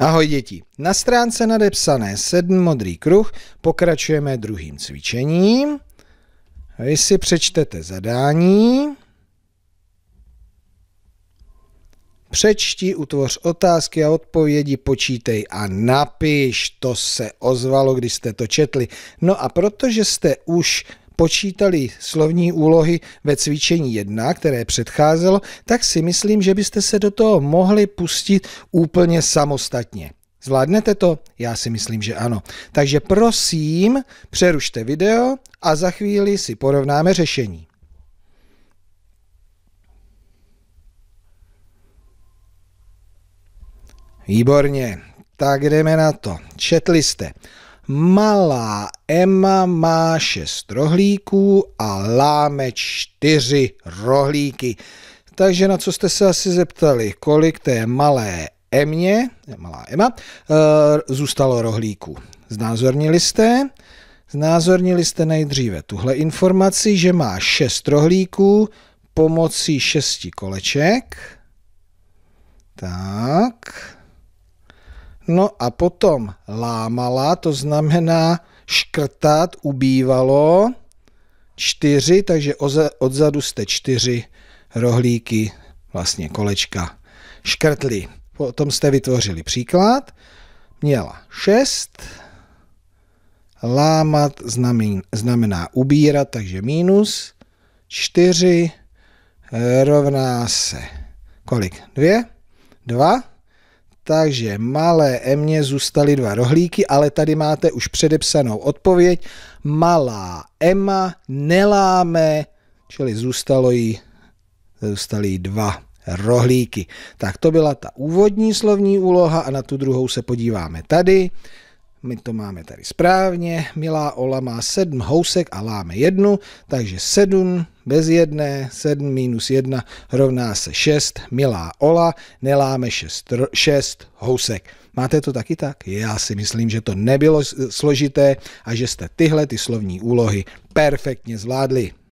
Ahoj děti, na stránce nadepsané 7 modrý kruh pokračujeme druhým cvičením. Vy si přečtete zadání. Přečti, utvoř otázky a odpovědi, počítej a napiš. To se ozvalo, když jste to četli. No a protože jste už počítali slovní úlohy ve cvičení 1, které předcházelo, tak si myslím, že byste se do toho mohli pustit úplně samostatně. Zvládnete to? Já si myslím, že ano. Takže prosím, přerušte video a za chvíli si porovnáme řešení. Výborně, tak jdeme na to. Četli jste. Malá Emma má šest rohlíků a láme čtyři rohlíky. Takže na co jste se asi zeptali, kolik té malé Emě, malá Emma, eh, zůstalo rohlíků. Znázornili jste? Znázornili jste nejdříve tuhle informaci, že má šest rohlíků pomocí šesti koleček. Tak. No a potom lámala, to znamená škrtat, ubývalo. Čtyři, takže odzadu jste čtyři rohlíky, vlastně kolečka, škrtli. Potom jste vytvořili příklad. Měla šest. Lámat znamená ubírat, takže mínus. čtyři rovná se kolik? dvě, dva takže malé emě zůstaly dva rohlíky, ale tady máte už předepsanou odpověď. Malá ema neláme, čili zůstalo jí, zůstaly jí dva rohlíky. Tak to byla ta úvodní slovní úloha a na tu druhou se podíváme tady. My to máme tady správně. Milá Ola má sedm housek a láme jednu, takže sedm bez jedné, sedm minus jedna rovná se šest. Milá Ola, neláme šest, šest housek. Máte to taky tak? Já si myslím, že to nebylo složité a že jste tyhle ty slovní úlohy perfektně zvládli.